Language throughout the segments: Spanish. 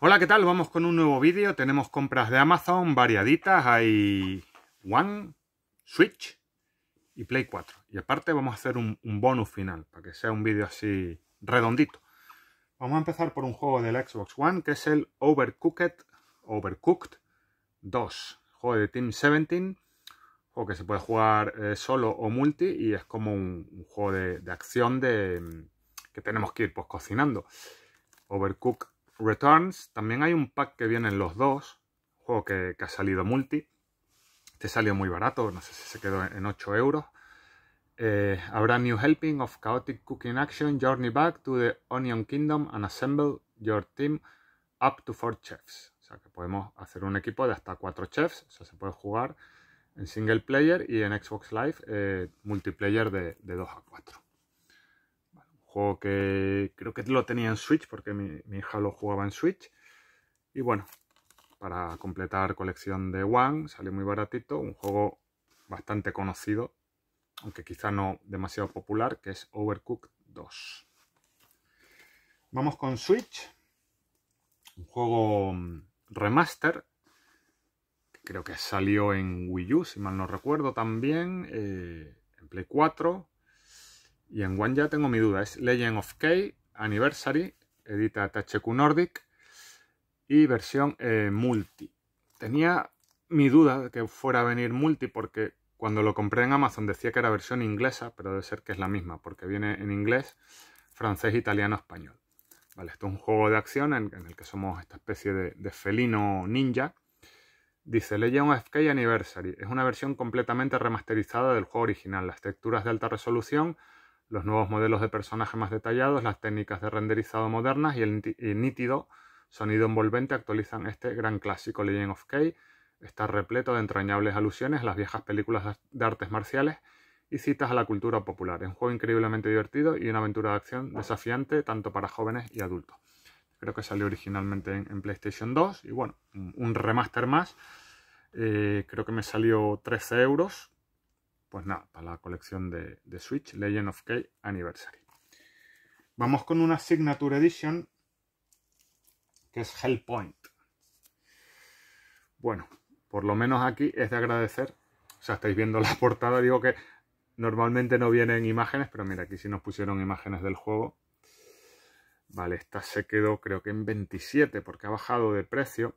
Hola, ¿qué tal? Vamos con un nuevo vídeo. Tenemos compras de Amazon variaditas. Hay One, Switch y Play 4. Y aparte vamos a hacer un, bonus final para que sea un vídeo así redondito. Vamos a empezar por un juego del Xbox One que es el Overcooked, Overcooked 2. Juego de Team 17. Juego que se puede jugar eh, solo o multi y es como un, juego de, acción de, que tenemos que ir pues cocinando. Overcooked Returns, también hay un pack que viene en los dos, juego que, ha salido multi, te salió muy barato, no sé si se quedó en 8 euros. Eh, habrá New Helping of Chaotic Cooking Action, Journey Back to the Onion Kingdom and Assemble Your Team Up to 4 Chefs. O sea que podemos hacer un equipo de hasta 4 chefs, o sea, se puede jugar en single player y en Xbox Live eh, multiplayer de 2 a 4 que creo que lo tenía en Switch porque mi, hija lo jugaba en Switch. Y bueno, para completar colección de One, salió muy baratito, un juego bastante conocido, aunque quizá no demasiado popular, que es Overcooked 2. Vamos con Switch, un juego mm, remaster, creo que salió en Wii U, si mal no recuerdo también, eh, en Play 4, y en ya tengo mi duda, es Legend of K Anniversary, edita THQ Nordic y versión eh, multi. Tenía mi duda de que fuera a venir multi porque cuando lo compré en Amazon decía que era versión inglesa, pero debe ser que es la misma porque viene en inglés, francés, italiano, español. Vale, esto es un juego de acción en, el que somos esta especie de, de felino ninja. Dice Legend of K Anniversary. Es una versión completamente remasterizada del juego original. Las texturas de alta resolución los nuevos modelos de personajes más detallados, las técnicas de renderizado modernas y el nítido sonido envolvente actualizan este gran clásico Legend of K. Está repleto de entrañables alusiones a las viejas películas de artes marciales y citas a la cultura popular. Es un juego increíblemente divertido y una aventura de acción desafiante tanto para jóvenes y adultos. Creo que salió originalmente en, PlayStation 2 y bueno, un, remaster más. Eh, creo que me salió 13 euros, pues nada, para la colección de, Switch, Legend of K Anniversary. Vamos con una Signature Edition, que es Hellpoint. Bueno, por lo menos aquí es de agradecer. O sea, estáis viendo la portada, digo que normalmente no vienen imágenes, pero mira, aquí sí nos pusieron imágenes del juego. Vale, esta se quedó creo que en 27 porque ha bajado de precio.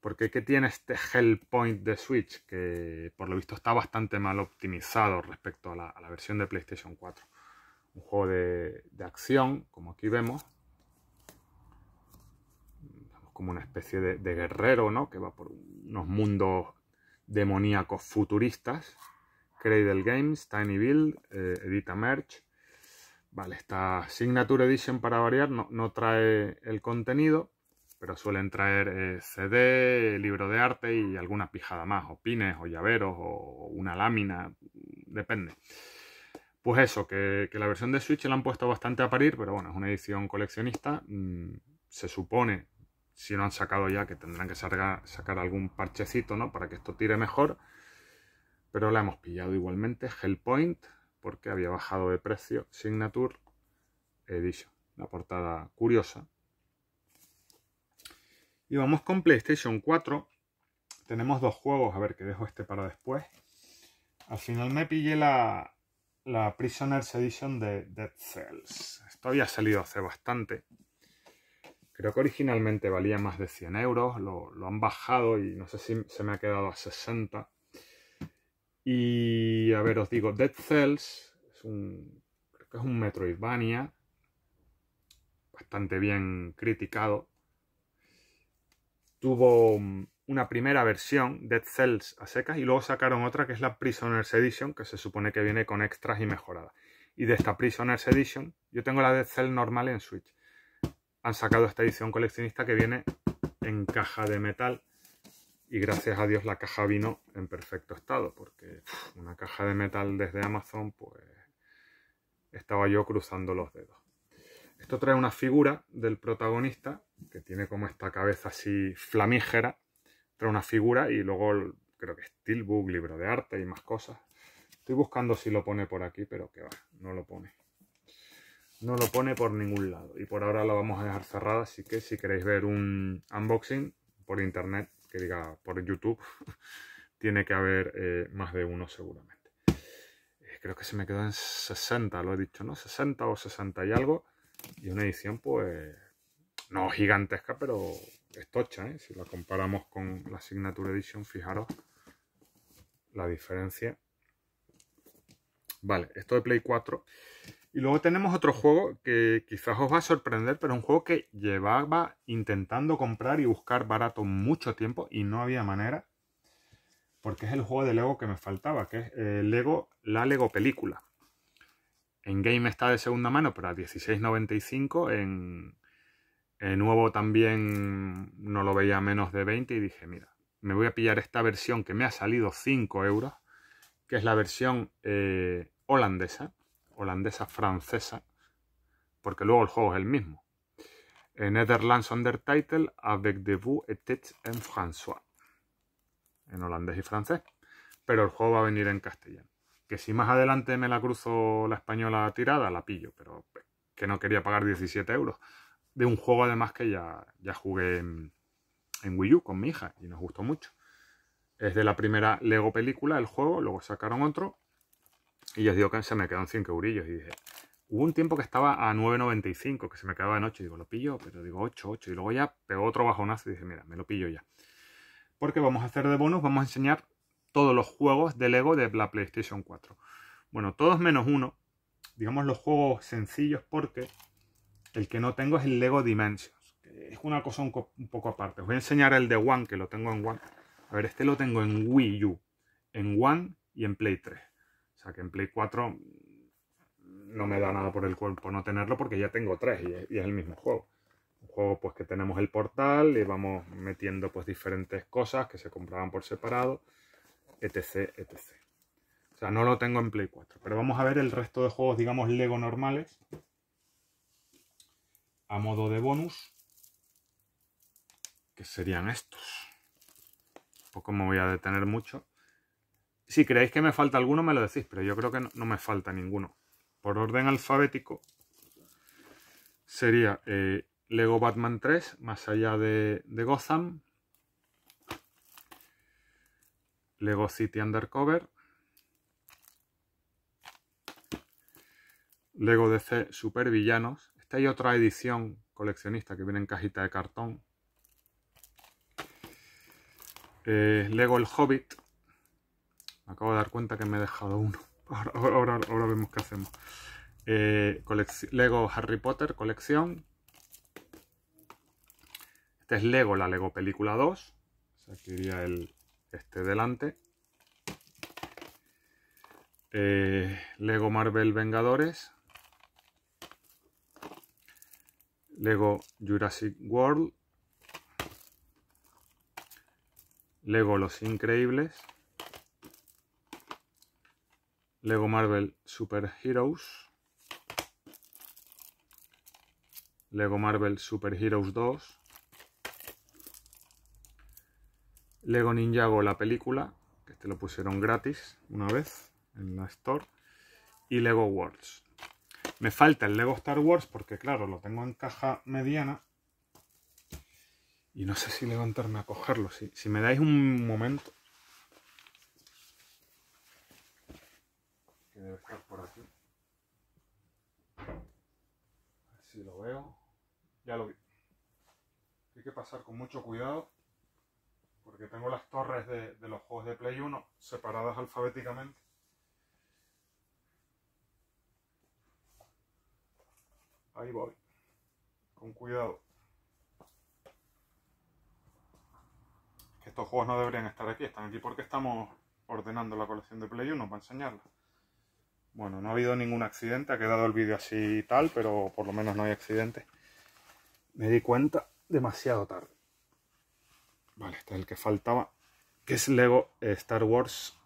Porque ¿qué tiene este Hellpoint de Switch? Que por lo visto está bastante mal optimizado respecto a la, versión de PlayStation 4. Un juego de, acción, como aquí vemos. Como una especie de, guerrero, ¿no? Que va por unos mundos demoníacos futuristas. Cradle Games, Tiny Build, eh, Edita Merch. Vale, esta Signature Edition para variar no trae el contenido pero suelen traer eh, CD, libro de arte y alguna pijada más, o pines, o llaveros, o una lámina, depende. Pues eso, que, la versión de Switch la han puesto bastante a parir, pero bueno, es una edición coleccionista. Mm, se supone, si no han sacado ya, que tendrán que sacar, algún parchecito, ¿no? Para que esto tire mejor. Pero la hemos pillado igualmente, Hellpoint, porque había bajado de precio, Signature Edition. la portada curiosa, y vamos con PlayStation 4. Tenemos dos juegos, a ver que dejo este para después. Al final me pillé la, la Prisoner's Edition de Dead Cells. Esto había salido hace bastante. Creo que originalmente valía más de 100 euros, lo, han bajado y no sé si se me ha quedado a 60. Y a ver, os digo, Dead Cells es un, creo que es un Metroidvania, bastante bien criticado tuvo mm, una primera versión, Dead Cells a secas, y luego sacaron otra que es la Prisoner's Edition, que se supone que viene con extras y mejorada. Y de esta Prisoner's Edition, yo tengo la Dead Cell normal en Switch. Han sacado esta edición coleccionista que viene en caja de metal. Y gracias a Dios la caja vino en perfecto estado, porque una caja de metal desde Amazon, pues estaba yo cruzando los dedos. Esto trae una figura del protagonista que tiene como esta cabeza así flamígera. Trae una figura y luego creo que Steelbook, libro de arte y más cosas. Estoy buscando si lo pone por aquí, pero que va, no lo pone. No lo pone por ningún lado. Y por ahora lo vamos a dejar cerrada, así que si queréis ver un unboxing por internet, que diga por YouTube, tiene que haber eh, más de uno seguramente. Eh, creo que se me quedó en 60, lo he dicho, ¿no? 60 o 60 y algo. Y una edición, pues, no gigantesca, pero estocha, ¿eh? Si la comparamos con la Signature Edition, fijaros la diferencia. Vale, esto de Play 4. Y luego tenemos otro juego que quizás os va a sorprender, pero un juego que llevaba intentando comprar y buscar barato mucho tiempo y no había manera. Porque es el juego de Lego que me faltaba, que es eh, Lego, la Lego película. En Game está de segunda mano, pero a 16.95. En, nuevo también no lo veía menos de 20 y dije, mira, me voy a pillar esta versión que me ha salido 5 euros, que es la versión eh, holandesa, holandesa-francesa, porque luego el juego es el mismo. En eh, Netherlands Undertitle, Avec de vous et en François. En holandés y francés. Pero el juego va a venir en castellano. Que si más adelante me la cruzo la española tirada, la pillo, pero que no quería pagar 17 euros. De un juego además que ya, ya jugué en, Wii U con mi hija y nos gustó mucho. Es de la primera Lego película, el juego, luego sacaron otro y yo digo que se me quedan 100 eurillos y dije, hubo un tiempo que estaba a 9.95, que se me quedaba en 8, y digo, lo pillo, pero digo 8, 8, y luego ya pegó otro bajonazo y dije, mira, me lo pillo ya. Porque vamos a hacer de bonus, vamos a enseñar todos los juegos de Lego de la PlayStation 4. Bueno, todos menos uno, digamos los juegos sencillos porque el que no tengo es el Lego Dimensions. es una cosa un, poco aparte. Os voy a enseñar el de One, que lo tengo en One. A ver, este lo tengo en Wii U, en One y en Play 3. O sea que en Play 4 no me da nada por el cuerpo no tenerlo porque ya tengo tres y es, el mismo juego Un juego pues que tenemos el portal y vamos metiendo pues diferentes cosas que se compraban por separado etc, etc. O sea, no lo tengo en Play 4. Pero vamos a ver el resto de juegos, digamos, Lego normales. A modo de bonus. Que serían estos. poco me voy a detener mucho. Si creéis que me falta alguno, me lo decís. Pero yo creo que no, me falta ninguno. Por orden alfabético. Sería eh, Lego Batman 3, más allá de Gotham. Lego City Undercover, Lego DC Super Villanos. Esta hay otra edición coleccionista que viene en cajita de cartón. Eh, Lego El Hobbit. Me acabo de dar cuenta que me he dejado uno. Ahora, vemos qué hacemos. Eh, Lego Harry Potter colección. Este es Lego, la Lego Película 2. Aquí el, este delante. Eh, Lego Marvel Vengadores. Lego Jurassic World. Lego Los Increíbles. Lego Marvel Super Heroes. Lego Marvel Super Heroes 2. Lego Ninjago la película, que este lo pusieron gratis una vez en la Store, y Lego Worlds. Me falta el Lego Star Wars porque, claro, lo tengo en caja mediana y no sé si levantarme a cogerlo. Si, si me dais un momento... Que debe estar por aquí. A ver si lo veo. Ya lo vi. Hay que pasar con mucho cuidado porque tengo las torres de, los juegos de Play 1 separadas alfabéticamente. Ahí voy, con cuidado. Que estos juegos no deberían estar aquí, están aquí porque estamos ordenando la colección de Play 1 para enseñarla. Bueno, no ha habido ningún accidente, ha quedado el vídeo así y tal, pero por lo menos no hay accidente. Me di cuenta demasiado tarde. Vale, este es el que faltaba. Que es Lego Star Wars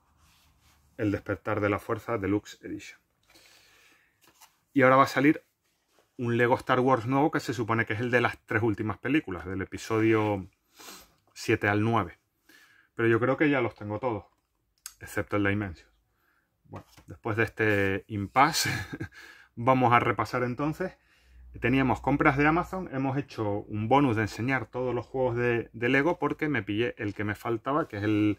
El despertar de la fuerza Deluxe Edition. Y ahora va a salir un Lego Star Wars nuevo que se supone que es el de las tres últimas películas, del episodio 7 al 9. Pero yo creo que ya los tengo todos, excepto el de Dimensions. Bueno, después de este impasse, vamos a repasar entonces teníamos compras de Amazon, hemos hecho un bonus de enseñar todos los juegos de, Lego porque me pillé el que me faltaba, que es el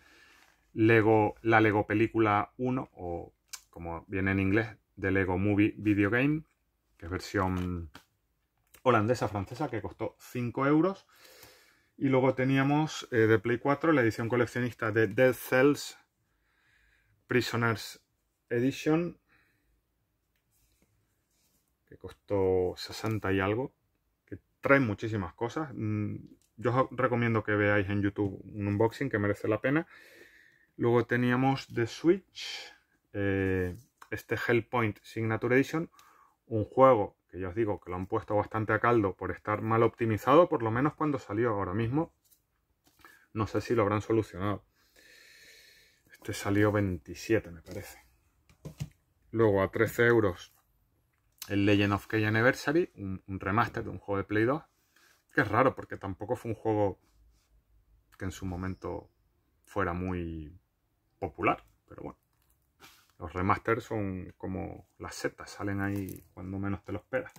Lego, la Lego Película 1, o como viene en inglés, de Lego Movie Video Game, que es versión holandesa francesa, que costó 5 euros. Y luego teníamos eh, de Play 4 la edición coleccionista de Dead Cells Prisoners Edition, que costó 60 y algo, que trae muchísimas cosas. Mm, yo os recomiendo que veáis en YouTube un unboxing que merece la pena. Luego teníamos de Switch, eh, este Hellpoint Signature Edition, un juego que ya os digo que lo han puesto bastante a caldo por estar mal optimizado, por lo menos cuando salió ahora mismo. No sé si lo habrán solucionado. Este salió 27, me parece. Luego a 13 euros el Legend of K Anniversary, un, remaster de un juego de Play 2, que es raro porque tampoco fue un juego que en su momento fuera muy popular, pero bueno. Los remasters son como las setas, salen ahí cuando menos te lo esperas.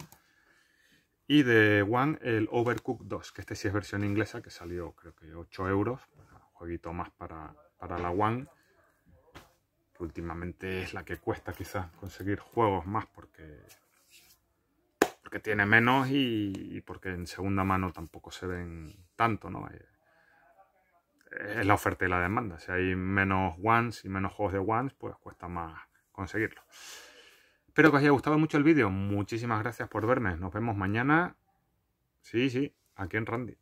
Y de One, el Overcooked 2, que este sí es versión inglesa, que salió creo que 8 euros, jueguito más para, para la One últimamente es la que cuesta quizás conseguir juegos más porque que tiene menos y, porque en segunda mano tampoco se ven tanto, ¿no? Eh, es la oferta y la demanda. Si hay menos ones y menos juegos de ones, pues cuesta más conseguirlo. Espero que os haya gustado mucho el vídeo. Muchísimas gracias por verme. Nos vemos mañana. Sí, sí, aquí en Randy.